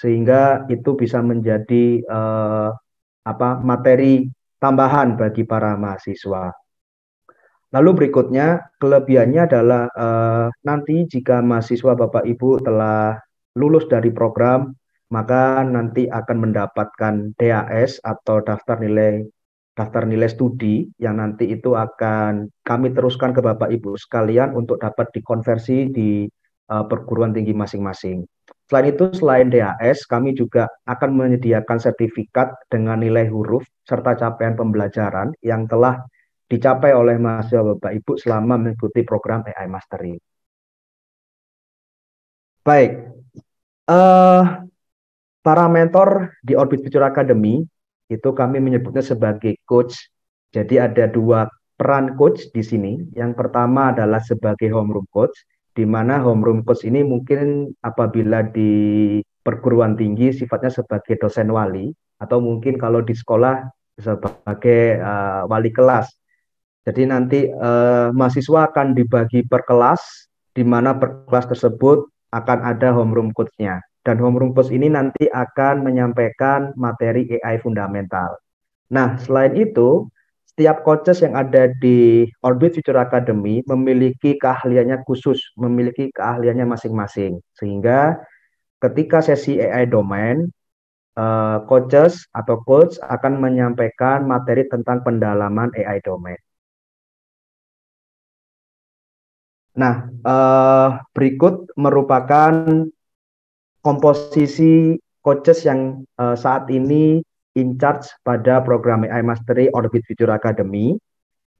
sehingga itu bisa menjadi eh, apa materi tambahan bagi para mahasiswa. Lalu berikutnya kelebihannya adalah eh, nanti jika mahasiswa Bapak Ibu telah lulus dari program maka nanti akan mendapatkan DAS atau daftar nilai daftar nilai studi yang nanti itu akan kami teruskan ke Bapak Ibu sekalian untuk dapat dikonversi di uh, perguruan tinggi masing-masing. Selain itu, selain DAS, kami juga akan menyediakan sertifikat dengan nilai huruf serta capaian pembelajaran yang telah dicapai oleh mahasiswa Bapak Ibu selama mengikuti program AI Mastery. Baik, uh, para mentor di Orbit Future Academy itu kami menyebutnya sebagai coach. Jadi ada dua peran coach di sini. Yang pertama adalah sebagai homeroom coach di mana homeroom coach ini mungkin apabila di perguruan tinggi sifatnya sebagai dosen wali atau mungkin kalau di sekolah sebagai uh, wali kelas. Jadi nanti uh, mahasiswa akan dibagi per kelas di mana per kelas tersebut akan ada homeroom coach-nya dan homeroom coach ini nanti akan menyampaikan materi AI fundamental. Nah, selain itu setiap coaches yang ada di Orbit Future Academy memiliki keahliannya khusus, memiliki keahliannya masing-masing. Sehingga ketika sesi AI domain, uh, coaches atau coach akan menyampaikan materi tentang pendalaman AI domain. Nah, uh, berikut merupakan komposisi coaches yang uh, saat ini in charge pada program AI Mastery Orbit Future Academy.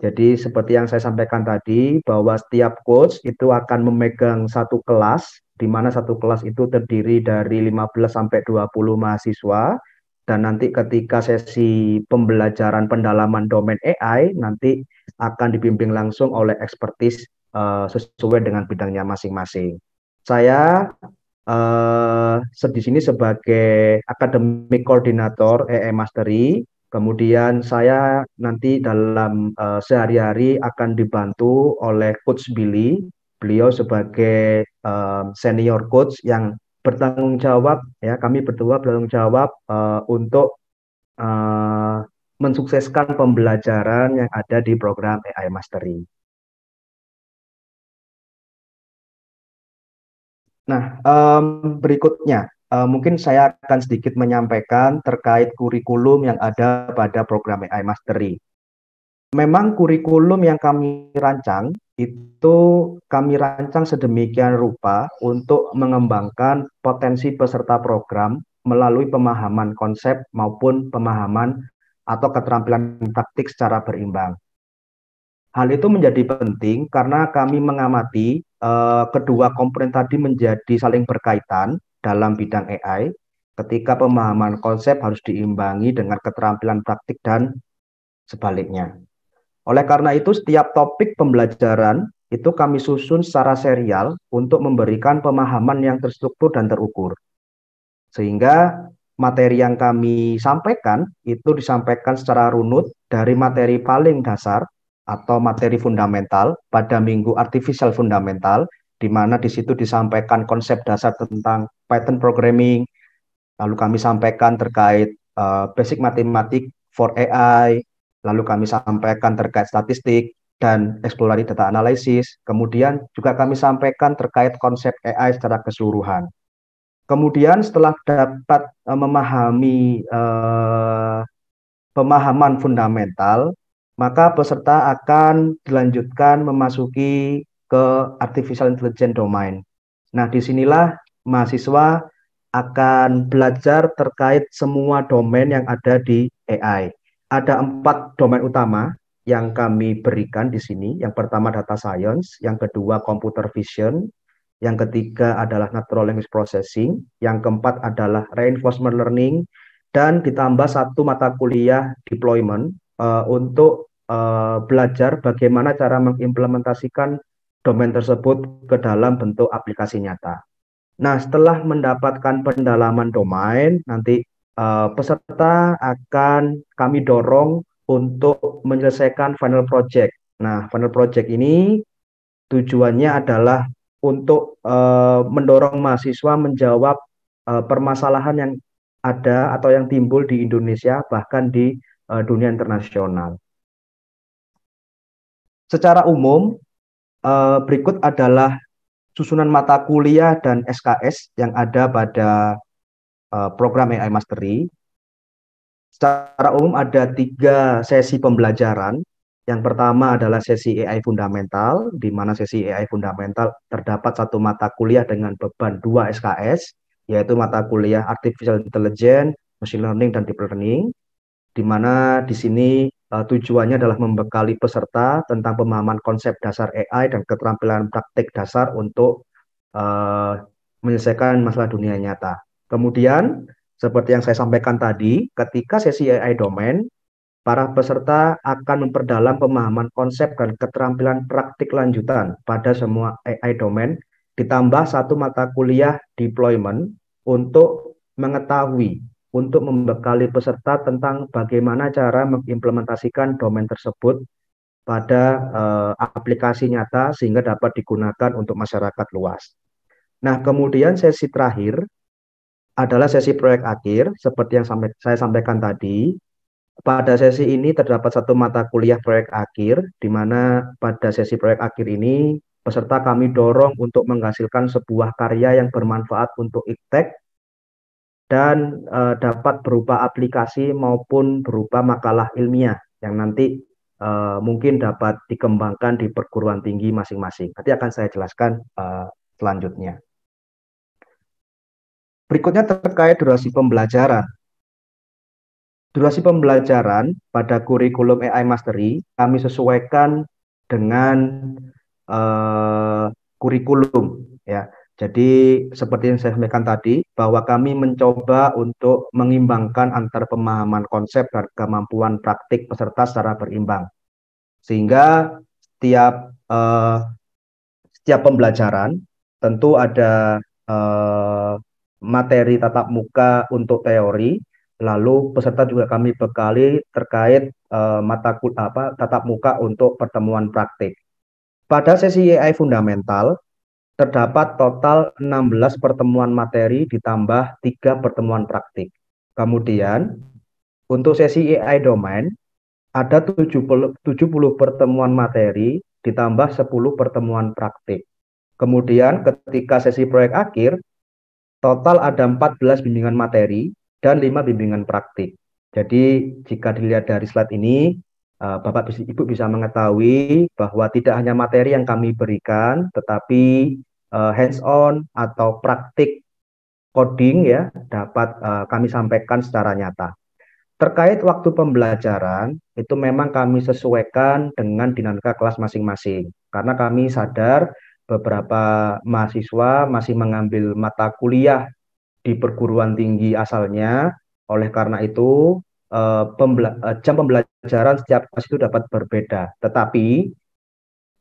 Jadi seperti yang saya sampaikan tadi bahwa setiap coach itu akan memegang satu kelas di mana satu kelas itu terdiri dari 15 sampai 20 mahasiswa dan nanti ketika sesi pembelajaran pendalaman domain AI nanti akan dibimbing langsung oleh ekspertis uh, sesuai dengan bidangnya masing-masing. Saya uh, di sini sebagai akademik koordinator EE Mastery. Kemudian saya nanti dalam uh, sehari-hari akan dibantu oleh Coach Billy. Beliau sebagai uh, senior coach yang bertanggung jawab ya kami berdua bertanggung jawab uh, untuk uh, mensukseskan pembelajaran yang ada di program AI e e Mastery. Nah, um, berikutnya uh, mungkin saya akan sedikit menyampaikan terkait kurikulum yang ada pada program AI Mastery. Memang kurikulum yang kami rancang itu kami rancang sedemikian rupa untuk mengembangkan potensi peserta program melalui pemahaman konsep maupun pemahaman atau keterampilan taktik secara berimbang. Hal itu menjadi penting karena kami mengamati eh, kedua komponen tadi menjadi saling berkaitan dalam bidang AI ketika pemahaman konsep harus diimbangi dengan keterampilan praktik dan sebaliknya. Oleh karena itu, setiap topik pembelajaran itu kami susun secara serial untuk memberikan pemahaman yang terstruktur dan terukur. Sehingga materi yang kami sampaikan itu disampaikan secara runut dari materi paling dasar atau materi fundamental pada minggu artificial fundamental di mana di situ disampaikan konsep dasar tentang Python programming lalu kami sampaikan terkait uh, basic matematik for AI lalu kami sampaikan terkait statistik dan exploratory data analysis kemudian juga kami sampaikan terkait konsep AI secara keseluruhan kemudian setelah dapat uh, memahami uh, pemahaman fundamental maka peserta akan dilanjutkan memasuki ke artificial intelligence domain. Nah, disinilah mahasiswa akan belajar terkait semua domain yang ada di AI. Ada empat domain utama yang kami berikan di sini. Yang pertama data science, yang kedua computer vision, yang ketiga adalah natural language processing, yang keempat adalah reinforcement learning, dan ditambah satu mata kuliah deployment uh, untuk uh, belajar bagaimana cara mengimplementasikan domain tersebut ke dalam bentuk aplikasi nyata. Nah, setelah mendapatkan pendalaman domain, nanti uh, peserta akan kami dorong untuk menyelesaikan final project. Nah, final project ini tujuannya adalah untuk uh, mendorong mahasiswa menjawab uh, permasalahan yang ada atau yang timbul di Indonesia bahkan di uh, dunia internasional. Secara umum, eh, berikut adalah susunan mata kuliah dan SKS yang ada pada eh, program AI Mastery. Secara umum ada tiga sesi pembelajaran. Yang pertama adalah sesi AI fundamental, di mana sesi AI fundamental terdapat satu mata kuliah dengan beban dua SKS, yaitu mata kuliah Artificial Intelligence, Machine Learning, dan Deep Learning di mana di sini uh, tujuannya adalah membekali peserta tentang pemahaman konsep dasar AI dan keterampilan praktik dasar untuk uh, menyelesaikan masalah dunia nyata. Kemudian, seperti yang saya sampaikan tadi, ketika sesi AI domain, para peserta akan memperdalam pemahaman konsep dan keterampilan praktik lanjutan pada semua AI domain, ditambah satu mata kuliah deployment untuk mengetahui untuk membekali peserta tentang bagaimana cara mengimplementasikan domain tersebut pada uh, aplikasi nyata sehingga dapat digunakan untuk masyarakat luas. Nah, kemudian sesi terakhir adalah sesi proyek akhir seperti yang sampai, saya sampaikan tadi. Pada sesi ini terdapat satu mata kuliah proyek akhir di mana pada sesi proyek akhir ini peserta kami dorong untuk menghasilkan sebuah karya yang bermanfaat untuk iktek dan uh, dapat berupa aplikasi maupun berupa makalah ilmiah yang nanti uh, mungkin dapat dikembangkan di perguruan tinggi masing-masing. Nanti akan saya jelaskan uh, selanjutnya. Berikutnya terkait durasi pembelajaran. Durasi pembelajaran pada kurikulum AI Mastery kami sesuaikan dengan uh, kurikulum ya jadi seperti yang saya sampaikan tadi bahwa kami mencoba untuk mengimbangkan antara pemahaman konsep dan kemampuan praktik peserta secara berimbang. Sehingga setiap eh, setiap pembelajaran tentu ada eh, materi tatap muka untuk teori, lalu peserta juga kami bekali terkait eh, mata apa tatap muka untuk pertemuan praktik. Pada sesi AI fundamental Terdapat total 16 pertemuan materi ditambah 3 pertemuan praktik. Kemudian, untuk sesi AI domain, ada 70, 70 pertemuan materi ditambah 10 pertemuan praktik. Kemudian ketika sesi proyek akhir, total ada 14 bimbingan materi dan 5 bimbingan praktik. Jadi jika dilihat dari slide ini, eh, Bapak Ibu bisa mengetahui bahwa tidak hanya materi yang kami berikan, tetapi uh, hands on atau praktik coding ya dapat uh, kami sampaikan secara nyata. Terkait waktu pembelajaran, itu memang kami sesuaikan dengan dinamika kelas masing-masing. Karena kami sadar beberapa mahasiswa masih mengambil mata kuliah di perguruan tinggi asalnya. Oleh karena itu, eh, pembela jam pembelajaran setiap kelas itu dapat berbeda. Tetapi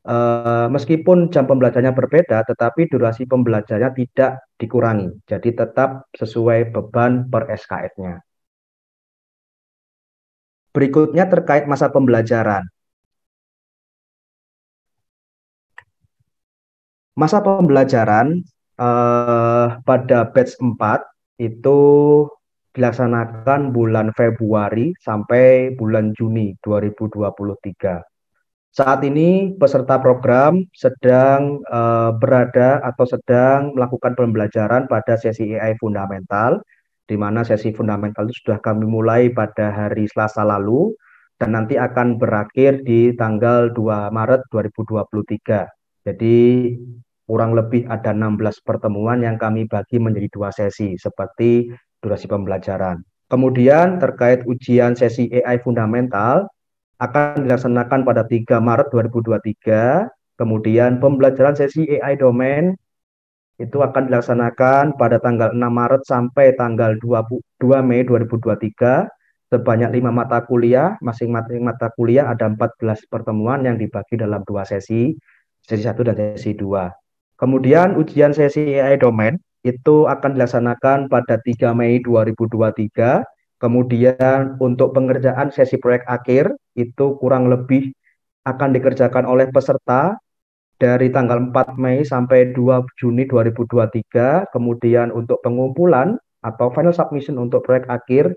Uh, meskipun jam pembelajarannya berbeda, tetapi durasi pembelajarannya tidak dikurangi. Jadi tetap sesuai beban per SKS-nya. Berikutnya terkait masa pembelajaran. Masa pembelajaran uh, pada batch 4 itu dilaksanakan bulan Februari sampai bulan Juni 2023 saat ini peserta program sedang uh, berada atau sedang melakukan pembelajaran pada sesi AI fundamental, di mana sesi fundamental itu sudah kami mulai pada hari Selasa lalu dan nanti akan berakhir di tanggal 2 Maret 2023. Jadi kurang lebih ada 16 pertemuan yang kami bagi menjadi dua sesi seperti durasi pembelajaran. Kemudian terkait ujian sesi AI fundamental, akan dilaksanakan pada 3 Maret 2023. Kemudian pembelajaran sesi AI domain itu akan dilaksanakan pada tanggal 6 Maret sampai tanggal 22 Mei 2023 sebanyak 5 mata kuliah, masing-masing mata kuliah ada 14 pertemuan yang dibagi dalam dua sesi, sesi 1 dan sesi 2. Kemudian ujian sesi AI domain itu akan dilaksanakan pada 3 Mei 2023. Kemudian untuk pengerjaan sesi proyek akhir itu kurang lebih akan dikerjakan oleh peserta dari tanggal 4 Mei sampai 2 Juni 2023. Kemudian untuk pengumpulan atau final submission untuk proyek akhir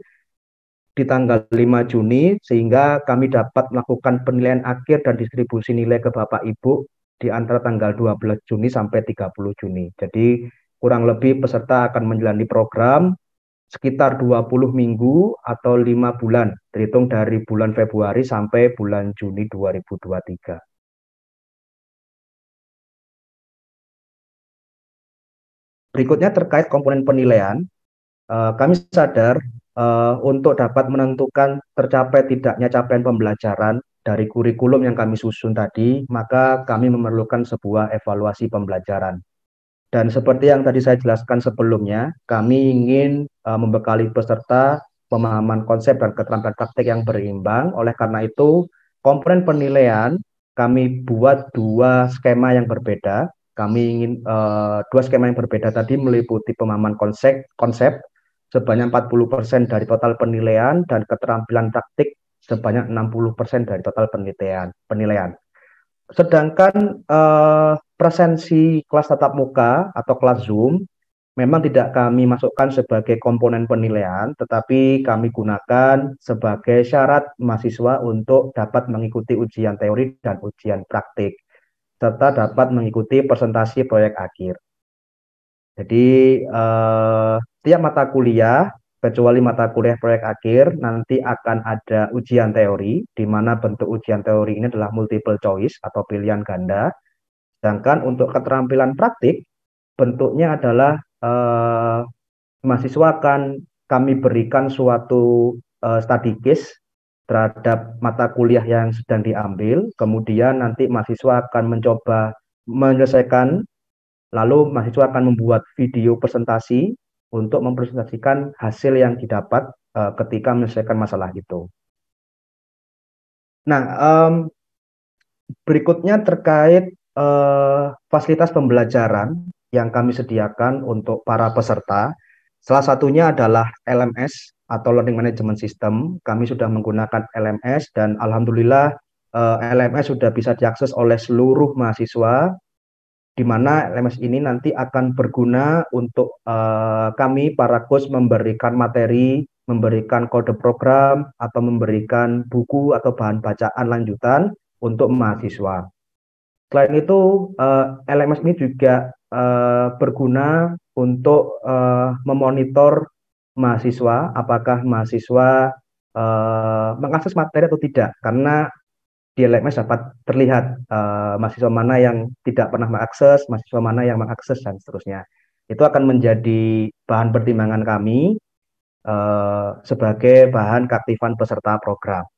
di tanggal 5 Juni sehingga kami dapat melakukan penilaian akhir dan distribusi nilai ke Bapak Ibu di antara tanggal 12 Juni sampai 30 Juni. Jadi kurang lebih peserta akan menjalani program sekitar 20 minggu atau lima bulan, terhitung dari bulan Februari sampai bulan Juni 2023. Berikutnya terkait komponen penilaian, eh, kami sadar eh, untuk dapat menentukan tercapai tidaknya capaian pembelajaran dari kurikulum yang kami susun tadi, maka kami memerlukan sebuah evaluasi pembelajaran. Dan seperti yang tadi saya jelaskan sebelumnya, kami ingin uh, membekali peserta pemahaman konsep dan keterampilan taktik yang berimbang. Oleh karena itu, komponen penilaian kami buat dua skema yang berbeda. Kami ingin uh, dua skema yang berbeda tadi meliputi pemahaman konsep, konsep sebanyak 40% dari total penilaian dan keterampilan praktik sebanyak 60% dari total penilaian. penilaian. Sedangkan uh, presensi kelas tatap muka atau kelas Zoom memang tidak kami masukkan sebagai komponen penilaian, tetapi kami gunakan sebagai syarat mahasiswa untuk dapat mengikuti ujian teori dan ujian praktik, serta dapat mengikuti presentasi proyek akhir. Jadi eh, tiap mata kuliah kecuali mata kuliah proyek akhir nanti akan ada ujian teori di mana bentuk ujian teori ini adalah multiple choice atau pilihan ganda sedangkan untuk keterampilan praktik bentuknya adalah eh, mahasiswa akan kami berikan suatu eh, study case terhadap mata kuliah yang sedang diambil kemudian nanti mahasiswa akan mencoba menyelesaikan lalu mahasiswa akan membuat video presentasi untuk mempresentasikan hasil yang didapat uh, ketika menyelesaikan masalah itu. Nah, um, berikutnya terkait uh, fasilitas pembelajaran yang kami sediakan untuk para peserta. Salah satunya adalah LMS atau Learning Management System. Kami sudah menggunakan LMS dan alhamdulillah eh, LMS sudah bisa diakses oleh seluruh mahasiswa di mana LMS ini nanti akan berguna untuk uh, kami para coach memberikan materi, memberikan kode program atau memberikan buku atau bahan bacaan lanjutan untuk mahasiswa. Selain itu, uh, eh, LMS ini juga uh, berguna untuk uh, memonitor mahasiswa apakah mahasiswa uh, mengakses materi atau tidak karena di LMS dapat terlihat uh, mahasiswa mana yang tidak pernah mengakses, mahasiswa mana yang mengakses dan seterusnya. Itu akan menjadi bahan pertimbangan kami uh, sebagai bahan keaktifan peserta program.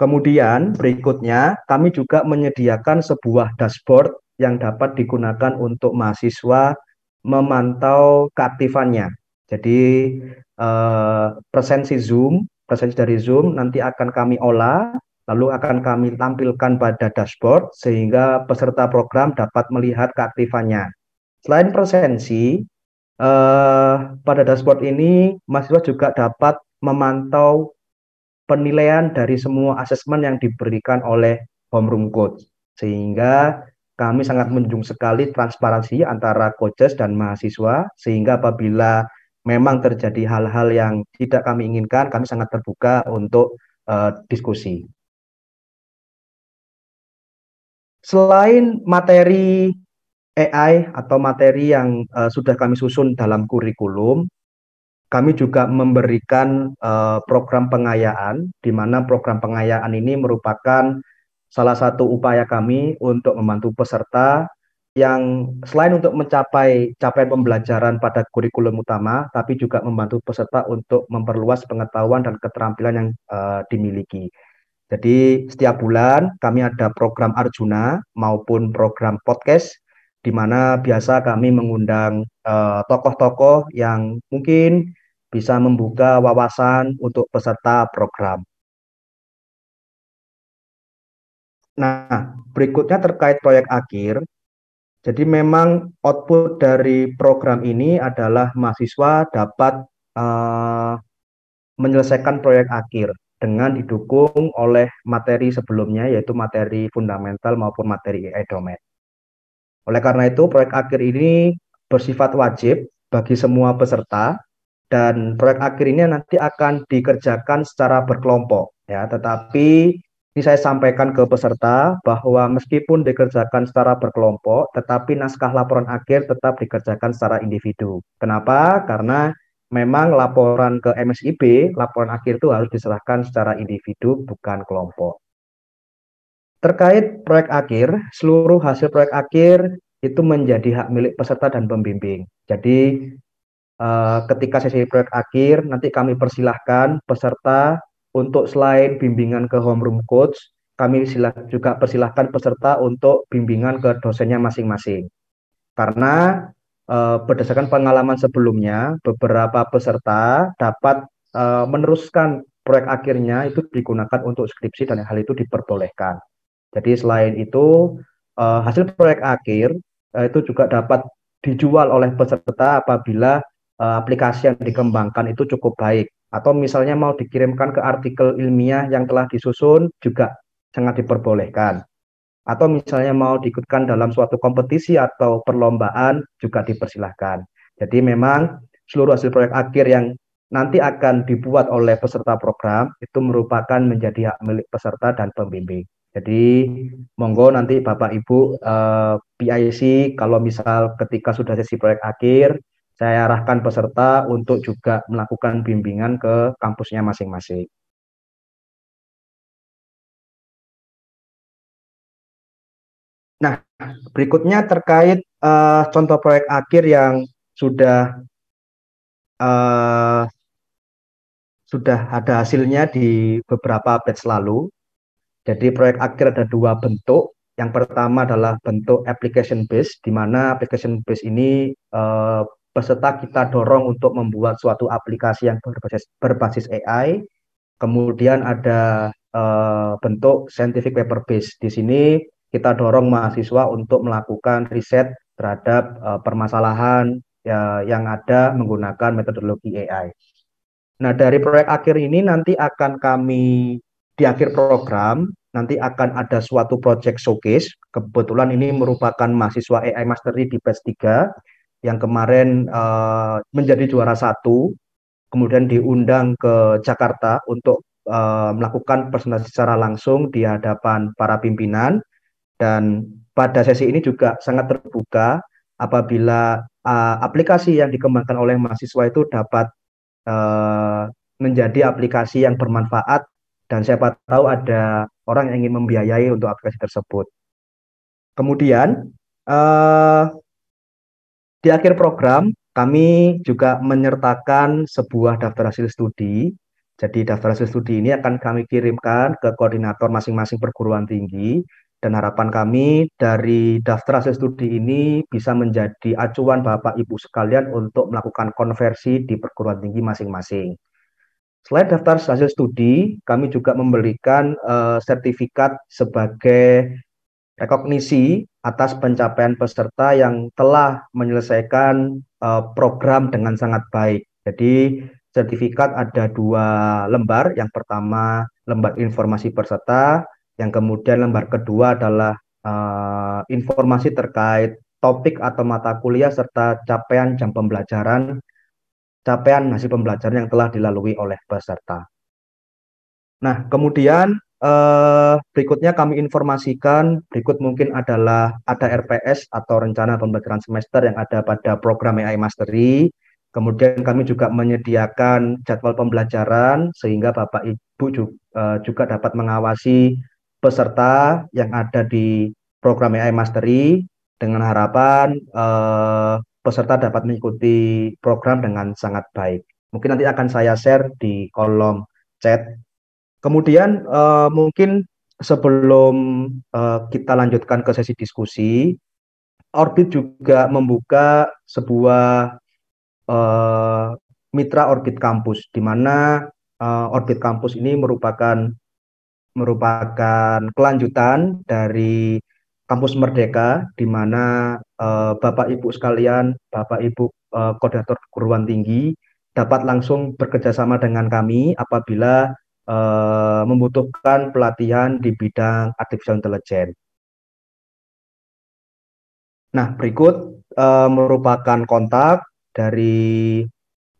Kemudian berikutnya kami juga menyediakan sebuah dashboard yang dapat digunakan untuk mahasiswa memantau keaktifannya. Jadi uh, presensi Zoom, presensi dari Zoom nanti akan kami olah Lalu akan kami tampilkan pada dashboard sehingga peserta program dapat melihat keaktifannya. Selain presensi, eh, pada dashboard ini mahasiswa juga dapat memantau penilaian dari semua asesmen yang diberikan oleh homeroom coach. Sehingga kami sangat menjunjung sekali transparansi antara coaches dan mahasiswa sehingga apabila memang terjadi hal-hal yang tidak kami inginkan, kami sangat terbuka untuk uh, diskusi selain materi AI atau materi yang uh, sudah kami susun dalam kurikulum, kami juga memberikan uh, program pengayaan, di mana program pengayaan ini merupakan salah satu upaya kami untuk membantu peserta yang selain untuk mencapai capaian pembelajaran pada kurikulum utama, tapi juga membantu peserta untuk memperluas pengetahuan dan keterampilan yang uh, dimiliki. Jadi setiap bulan kami ada program Arjuna maupun program podcast di mana biasa kami mengundang eh, tokoh-tokoh uh, yang mungkin bisa membuka wawasan untuk peserta program. Nah, berikutnya terkait proyek akhir. Jadi memang output dari program ini adalah mahasiswa dapat uh, menyelesaikan proyek akhir dengan didukung oleh materi sebelumnya yaitu materi fundamental maupun materi AI domain. Oleh karena itu, proyek akhir ini bersifat wajib bagi semua peserta dan proyek akhir ini nanti akan dikerjakan secara berkelompok ya, tetapi ini saya sampaikan ke peserta bahwa meskipun dikerjakan secara berkelompok, tetapi naskah laporan akhir tetap dikerjakan secara individu. Kenapa? Karena memang laporan ke MSIB, laporan akhir itu harus diserahkan secara individu, bukan kelompok. Terkait proyek akhir, seluruh hasil proyek akhir itu menjadi hak milik peserta dan pembimbing. Jadi eh, ketika sesi proyek akhir, nanti kami persilahkan peserta untuk selain bimbingan ke homeroom coach, kami juga persilahkan peserta untuk bimbingan ke dosennya masing-masing. Karena uh, berdasarkan pengalaman sebelumnya, beberapa peserta dapat uh, meneruskan proyek akhirnya itu digunakan untuk skripsi dan hal itu diperbolehkan. Jadi selain itu uh, hasil proyek akhir uh, itu juga dapat dijual oleh peserta apabila uh, aplikasi yang dikembangkan itu cukup baik atau misalnya mau dikirimkan ke artikel ilmiah yang telah disusun juga sangat diperbolehkan atau misalnya mau diikutkan dalam suatu kompetisi atau perlombaan juga dipersilahkan. Jadi memang seluruh hasil proyek akhir yang nanti akan dibuat oleh peserta program itu merupakan menjadi hak milik peserta dan pembimbing. Jadi monggo nanti Bapak Ibu eh, PIC kalau misal ketika sudah sesi proyek akhir saya arahkan peserta untuk juga melakukan bimbingan ke kampusnya masing-masing. Nah, berikutnya terkait uh, contoh proyek akhir yang sudah uh, sudah ada hasilnya di beberapa batch lalu. Jadi proyek akhir ada dua bentuk. Yang pertama adalah bentuk application base, di mana application base ini uh, peserta kita dorong untuk membuat suatu aplikasi yang berbasis, berbasis AI. Kemudian ada uh, bentuk scientific paper base. Di sini kita dorong mahasiswa untuk melakukan riset terhadap uh, permasalahan ya, yang ada menggunakan metodologi AI. Nah, dari proyek akhir ini nanti akan kami di akhir program nanti akan ada suatu project showcase. Kebetulan ini merupakan mahasiswa AI Mastery di PES 3 yang kemarin uh, menjadi juara satu, kemudian diundang ke Jakarta untuk uh, melakukan presentasi secara langsung di hadapan para pimpinan dan pada sesi ini juga sangat terbuka apabila uh, aplikasi yang dikembangkan oleh mahasiswa itu dapat uh, menjadi aplikasi yang bermanfaat dan siapa tahu ada orang yang ingin membiayai untuk aplikasi tersebut. Kemudian uh, di akhir program kami juga menyertakan sebuah daftar hasil studi. Jadi daftar hasil studi ini akan kami kirimkan ke koordinator masing-masing perguruan tinggi dan harapan kami dari daftar hasil studi ini bisa menjadi acuan Bapak Ibu sekalian untuk melakukan konversi di perguruan tinggi masing-masing. Selain daftar hasil studi, kami juga memberikan uh, sertifikat sebagai rekognisi atas pencapaian peserta yang telah menyelesaikan uh, program dengan sangat baik. Jadi sertifikat ada dua lembar. Yang pertama lembar informasi peserta, yang kemudian lembar kedua adalah uh, informasi terkait topik atau mata kuliah serta capaian jam pembelajaran, capaian hasil pembelajaran yang telah dilalui oleh peserta. Nah, kemudian eh, berikutnya kami informasikan, berikut mungkin adalah ada RPS atau rencana pembelajaran semester yang ada pada program AI Mastery. Kemudian kami juga menyediakan jadwal pembelajaran sehingga Bapak Ibu juga, eh, juga dapat mengawasi peserta yang ada di program AI Mastery dengan harapan uh, peserta dapat mengikuti program dengan sangat baik. Mungkin nanti akan saya share di kolom chat. Kemudian uh, mungkin sebelum uh, kita lanjutkan ke sesi diskusi, Orbit juga membuka sebuah uh, mitra Orbit Kampus, di mana uh, Orbit Kampus ini merupakan merupakan kelanjutan dari kampus Merdeka di mana uh, Bapak Ibu sekalian, Bapak Ibu uh, koordinator perguruan tinggi dapat langsung bekerjasama dengan kami apabila uh, membutuhkan pelatihan di bidang artificial intelligence. Nah, berikut uh, merupakan kontak dari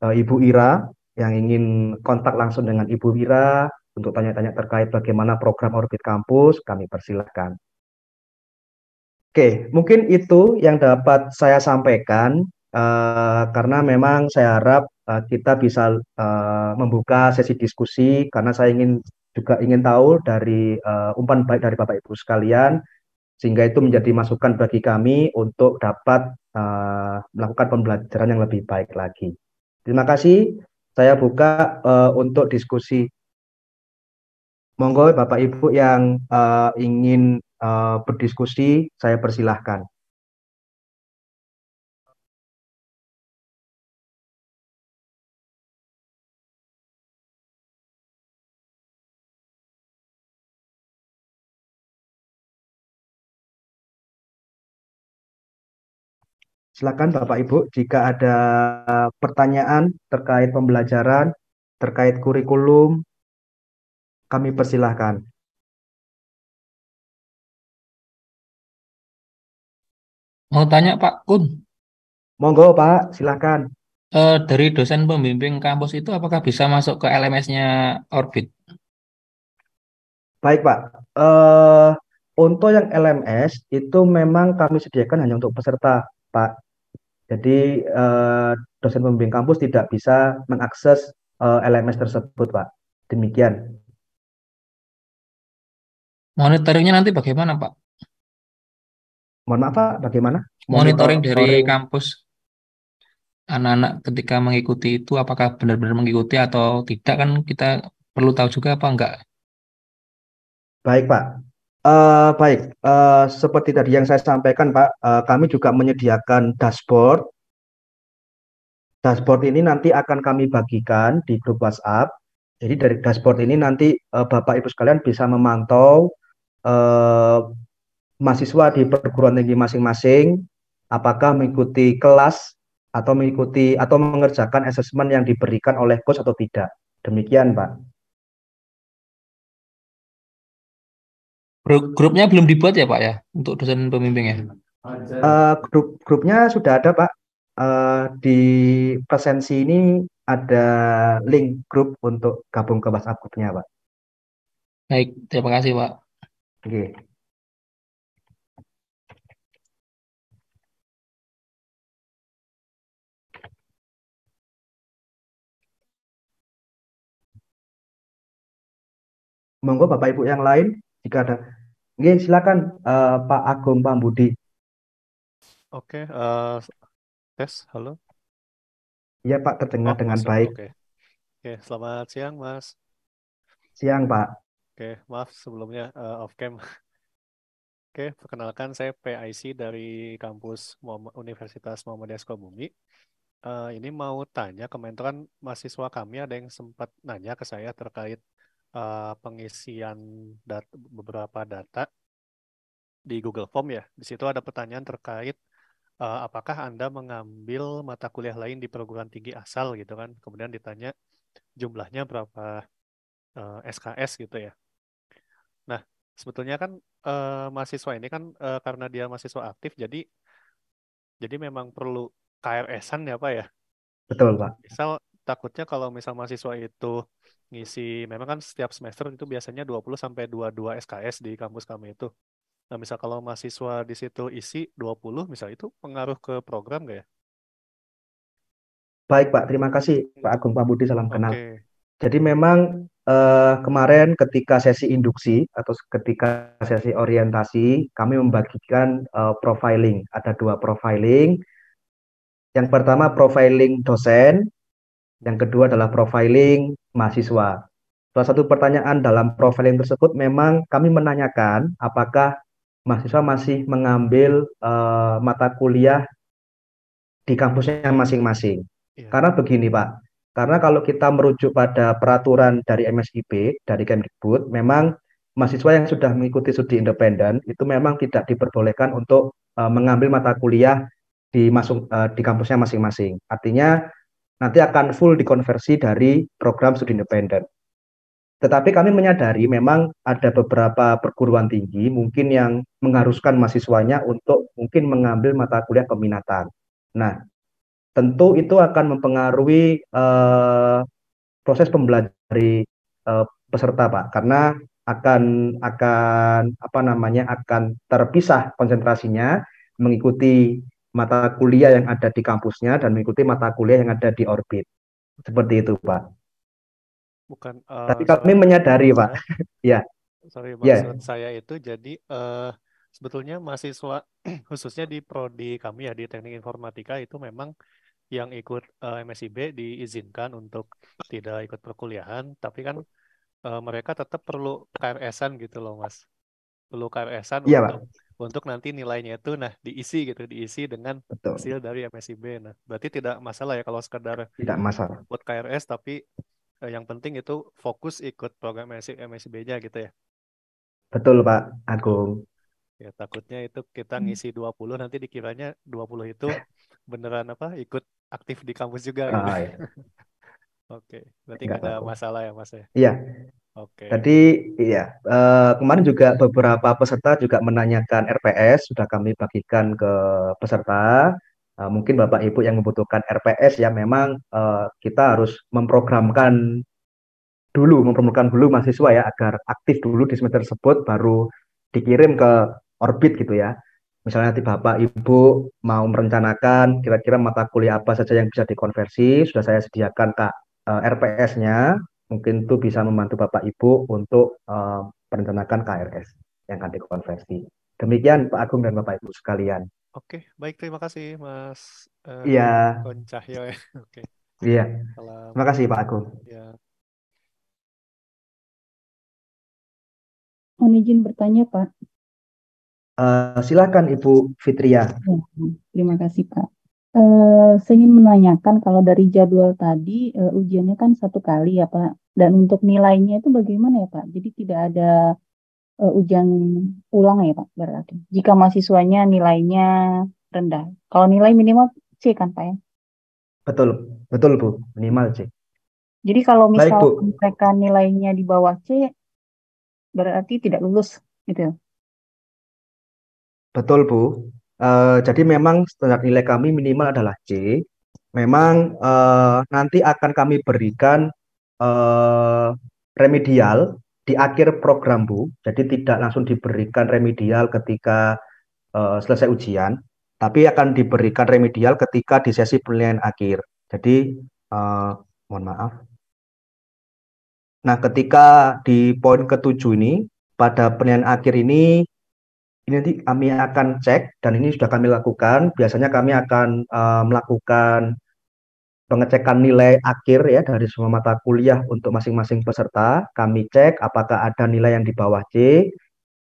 uh, Ibu Ira yang ingin kontak langsung dengan Ibu Ira untuk tanya-tanya terkait bagaimana program Orbit Kampus, kami persilahkan. Oke, mungkin itu yang dapat saya sampaikan uh, karena memang saya harap uh, kita bisa uh, membuka sesi diskusi karena saya ingin juga ingin tahu dari uh, umpan baik dari Bapak Ibu sekalian sehingga itu menjadi masukan bagi kami untuk dapat uh, melakukan pembelajaran yang lebih baik lagi. Terima kasih. Saya buka uh, untuk diskusi. Monggo Bapak Ibu yang uh, ingin uh, berdiskusi, saya persilahkan. Silakan Bapak Ibu jika ada pertanyaan terkait pembelajaran, terkait kurikulum, kami persilahkan. Mau tanya Pak Kun? Monggo Pak, silahkan. E, eh, dari dosen pembimbing kampus itu apakah bisa masuk ke LMS-nya Orbit? Baik Pak, e, untuk yang LMS itu memang kami sediakan hanya untuk peserta Pak. Jadi e, dosen pembimbing kampus tidak bisa mengakses e, LMS tersebut Pak. Demikian monitoringnya nanti bagaimana Pak? Mohon maaf Pak, bagaimana? Monitoring, monitoring dari kampus anak-anak ketika mengikuti itu apakah benar-benar mengikuti atau tidak kan kita perlu tahu juga apa enggak? Baik Pak, Uh, baik, uh, seperti tadi yang saya sampaikan Pak, uh, kami juga menyediakan dashboard. Dashboard ini nanti akan kami bagikan di grup WhatsApp. Jadi dari dashboard ini nanti uh, Bapak Ibu sekalian bisa memantau eh, mahasiswa di perguruan tinggi masing-masing apakah mengikuti kelas atau mengikuti atau mengerjakan asesmen yang diberikan oleh coach atau tidak. Demikian, Pak. Grupnya belum dibuat ya, Pak ya, untuk dosen pembimbingnya? Uh, grup grupnya sudah ada, Pak. Uh, di presensi ini ada link grup untuk gabung ke WhatsApp grupnya, Pak. Baik, terima kasih, Pak. Nggih. Monggo Bapak Ibu yang lain jika ada. Oke, silakan uh, Pak Agung Pambudi. Oke, uh, eh, tes, halo. Ya Pak, terdengar oh, dengan masuk. baik. Oke, Oke, selamat siang Mas. Siang Pak. Oke, maaf sebelumnya uh, off cam. Oke, perkenalkan saya PIC dari kampus Universitas Muhammadiyah Sukabumi. Uh, ini mau tanya mentoran mahasiswa kami ada yang sempat nanya ke saya terkait uh, pengisian dat beberapa data di Google Form ya. Di situ ada pertanyaan terkait uh, apakah Anda mengambil mata kuliah lain di perguruan tinggi asal gitu kan. Kemudian ditanya jumlahnya berapa uh, SKS gitu ya. Nah, sebetulnya kan uh, mahasiswa ini kan uh, karena dia mahasiswa aktif, jadi jadi memang perlu KRS-an ya Pak ya? Betul Pak. Misal takutnya kalau misal mahasiswa itu ngisi, memang kan setiap semester itu biasanya 20 22 SKS di kampus kami itu. Nah, misal kalau mahasiswa di situ isi 20, misal itu pengaruh ke program nggak ya? Baik Pak, terima kasih Pak Agung Pak Budi, salam kenal. Okay. Jadi memang uh, kemarin ketika sesi induksi atau ketika sesi orientasi kami membagikan uh, profiling. Ada dua profiling. Yang pertama profiling dosen, yang kedua adalah profiling mahasiswa. Salah satu pertanyaan dalam profiling tersebut memang kami menanyakan apakah mahasiswa masih mengambil uh, mata kuliah di kampusnya masing-masing. Ya. Karena begini Pak, karena kalau kita merujuk pada peraturan dari MSIP, dari Kemdikbud, memang mahasiswa yang sudah mengikuti studi independen itu memang tidak diperbolehkan untuk uh, mengambil mata kuliah di masuk uh, eh, di kampusnya masing-masing. Artinya nanti akan full dikonversi dari program studi independen. Tetapi kami menyadari memang ada beberapa perguruan tinggi mungkin yang mengharuskan mahasiswanya untuk mungkin mengambil mata kuliah peminatan. Nah, tentu itu akan mempengaruhi uh, proses pembelajaran uh, peserta pak karena akan akan apa namanya akan terpisah konsentrasinya mengikuti mata kuliah yang ada di kampusnya dan mengikuti mata kuliah yang ada di orbit seperti itu pak. Bukan. Uh, Tapi kami menyadari pak. ya. Sorry ya. maksud yeah. saya itu jadi uh, sebetulnya mahasiswa khususnya di prodi kami ya di teknik informatika itu memang yang ikut uh, eh, MSIB diizinkan untuk tidak ikut perkuliahan, tapi kan uh, mereka tetap perlu KRS-an gitu loh, Mas. Perlu KRS-an iya, untuk, untuk nanti nilainya itu nah diisi gitu, diisi dengan Betul. hasil dari MSIB. Nah, berarti tidak masalah ya kalau sekedar tidak masalah buat KRS tapi uh, yang penting itu fokus ikut program MSIB-nya gitu ya. Betul, Pak Agung. Ya, takutnya itu kita hmm. ngisi 20 nanti dikiranya 20 itu beneran apa ikut aktif di kampus juga gitu. Ah, iya. Oke, berarti nggak ada masalah ya mas ya? Iya. Oke. Tadi iya uh, kemarin juga beberapa peserta juga menanyakan RPS sudah kami bagikan ke peserta. Uh, mungkin bapak ibu yang membutuhkan RPS ya memang uh, kita harus memprogramkan dulu memprogramkan dulu mahasiswa ya agar aktif dulu di semester tersebut baru dikirim ke orbit gitu ya misalnya nanti Bapak Ibu mau merencanakan kira-kira mata kuliah apa saja yang bisa dikonversi, sudah saya sediakan Kak uh, eh, RPS-nya, mungkin itu bisa membantu Bapak Ibu untuk uh, merencanakan KRS yang akan dikonversi. Demikian Pak Agung dan Bapak Ibu sekalian. Oke, baik terima kasih Mas eh, Iya. Concahyo ya. Oke. Iya. Salam. Terima kasih Pak Agung. Iya. Mohon izin bertanya Pak. Uh, silakan Ibu Fitria. Iya, terima kasih Pak. Uh, saya ingin menanyakan kalau dari jadwal tadi uh, ujiannya kan satu kali ya Pak, dan untuk nilainya itu bagaimana ya Pak? Jadi tidak ada uh, ujian ulang ya Pak berarti. Jika mahasiswanya nilainya rendah, kalau nilai minimal C kan Pak ya? Betul, betul Bu, minimal C. Jadi kalau misalnya mereka nilainya di bawah C, berarti tidak lulus gitu. ya? Betul Bu. Uh, jadi memang standar nilai kami minimal adalah C. Memang uh, nanti akan kami berikan uh, remedial di akhir program Bu. Jadi tidak langsung diberikan remedial ketika uh, selesai ujian, tapi akan diberikan remedial ketika di sesi penilaian akhir. Jadi uh, mohon maaf. Nah, ketika di poin ketujuh ini pada penilaian akhir ini ini nanti kami akan cek dan ini sudah kami lakukan. Biasanya kami akan uh, melakukan pengecekan nilai akhir ya dari semua mata kuliah untuk masing-masing peserta. Kami cek apakah ada nilai yang di bawah C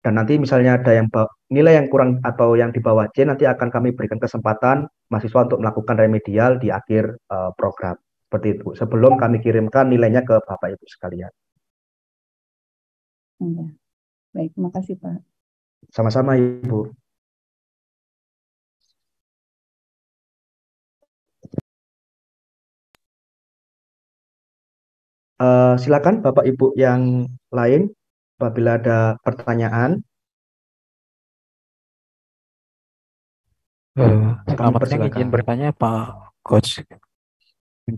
dan nanti misalnya ada yang nilai yang kurang atau yang di bawah C nanti akan kami berikan kesempatan mahasiswa untuk melakukan remedial di akhir uh, program. Seperti itu. Sebelum kami kirimkan nilainya ke Bapak Ibu sekalian. Iya. Baik, terima kasih Pak. Sama-sama, Ibu. Uh, silakan Bapak Ibu yang lain apabila ada pertanyaan. Uh, selamat izin bertanya Pak Coach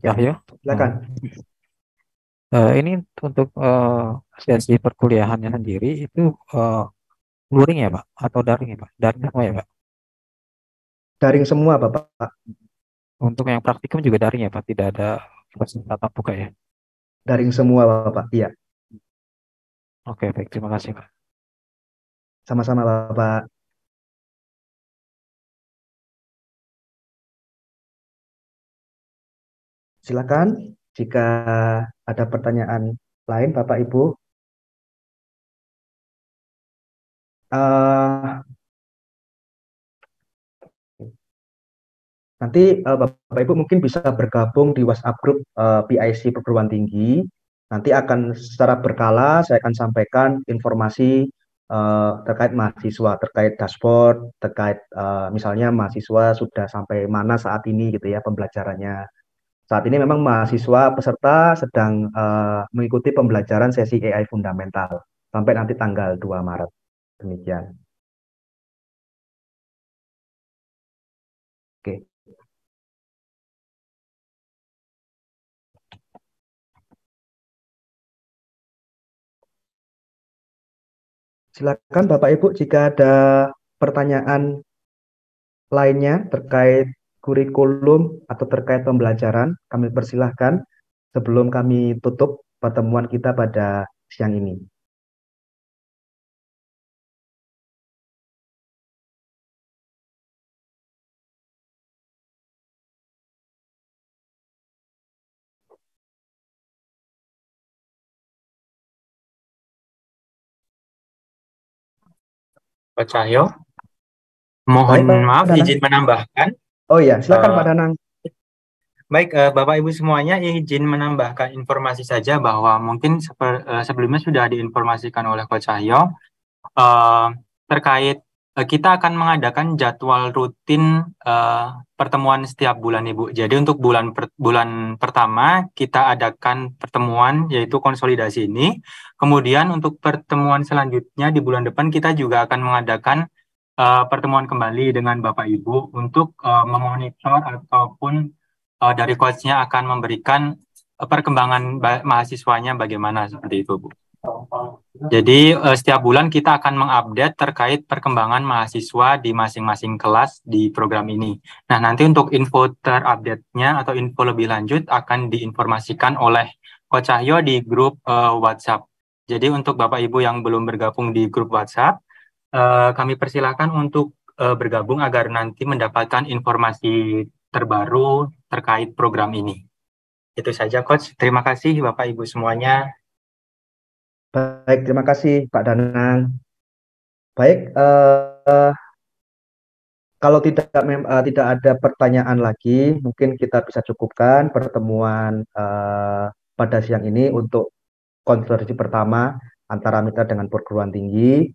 Yahya. Ya. Ya, silakan. Uh, ini untuk uh, sesi perkuliahannya sendiri itu uh, luring ya pak atau daring ya pak daring semua ya pak daring semua bapak untuk yang praktikum juga daring ya pak tidak ada tatap muka ya daring semua bapak iya oke baik terima kasih pak sama-sama bapak silakan jika ada pertanyaan lain Bapak Ibu Eh, nanti uh, Bapak Ibu mungkin bisa bergabung di WhatsApp grup uh, eh, PIC perguruan tinggi. Nanti akan secara berkala saya akan sampaikan informasi uh, terkait mahasiswa, terkait dashboard, terkait uh, misalnya mahasiswa sudah sampai mana saat ini gitu ya pembelajarannya. Saat ini memang mahasiswa peserta sedang uh, mengikuti pembelajaran sesi AI fundamental sampai nanti tanggal 2 Maret. Demikian. Oke. Silakan Bapak Ibu jika ada pertanyaan lainnya terkait kurikulum atau terkait pembelajaran, kami persilahkan sebelum kami tutup pertemuan kita pada siang ini. Pak Cahyo. Mohon Baik, maaf Danang. izin menambahkan. Oh iya, silakan uh, Pak eh, Danang. Baik, uh, Bapak Ibu semuanya izin menambahkan informasi saja bahwa mungkin seper, uh, sebelumnya sudah diinformasikan oleh Pak Cahyo uh, terkait Eh, kita akan mengadakan jadwal rutin uh, pertemuan setiap bulan Ibu. Jadi untuk bulan per, bulan pertama kita adakan pertemuan yaitu konsolidasi ini. Kemudian untuk pertemuan selanjutnya di bulan depan kita juga akan mengadakan uh, pertemuan kembali dengan Bapak Ibu untuk uh, memonitor ataupun uh, dari coachnya akan memberikan perkembangan mahasiswanya bagaimana seperti itu Bu. Jadi uh, setiap bulan kita akan mengupdate terkait perkembangan mahasiswa di masing-masing kelas di program ini. Nah nanti untuk info terupdate-nya atau info lebih lanjut akan diinformasikan oleh Coach Cahyo di grup uh, WhatsApp. Jadi untuk Bapak Ibu yang belum bergabung di grup WhatsApp, uh, kami persilahkan untuk uh, bergabung agar nanti mendapatkan informasi terbaru terkait program ini. Itu saja Coach. Terima kasih Bapak Ibu semuanya. Baik, terima kasih Pak Danang. Baik, uh, kalau tidak uh, tidak ada pertanyaan lagi, mungkin kita bisa cukupkan pertemuan uh, pada siang ini untuk konferensi pertama antara mitra dengan perguruan tinggi.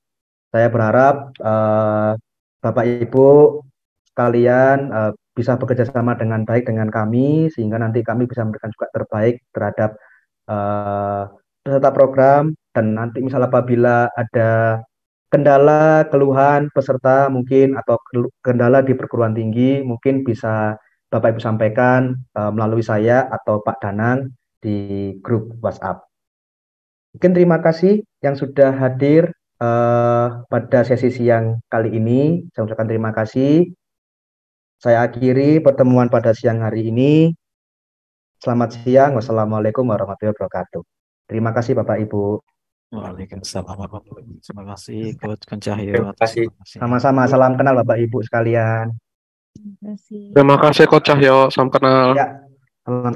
Saya berharap uh, Bapak Ibu sekalian uh, bisa bekerja sama dengan baik dengan kami sehingga nanti kami bisa memberikan juga terbaik terhadap uh, peserta program dan nanti misal apabila ada kendala, keluhan peserta mungkin atau kendala di perguruan tinggi mungkin bisa Bapak Ibu sampaikan e, melalui saya atau Pak Danang di grup WhatsApp. Mungkin terima kasih yang sudah hadir e, pada sesi siang kali ini. Saya ucapkan terima kasih. Saya akhiri pertemuan pada siang hari ini. Selamat siang. Wassalamualaikum warahmatullahi wabarakatuh. Terima kasih Bapak Ibu. Waalaikumsalam Bapak Ibu. Terima kasih Coach Kencahyo. Terima kasih. Sama-sama. Salam kenal Bapak Ibu sekalian. Terima kasih. Terima kasih Coach Cahyo. Salam kenal. Ya.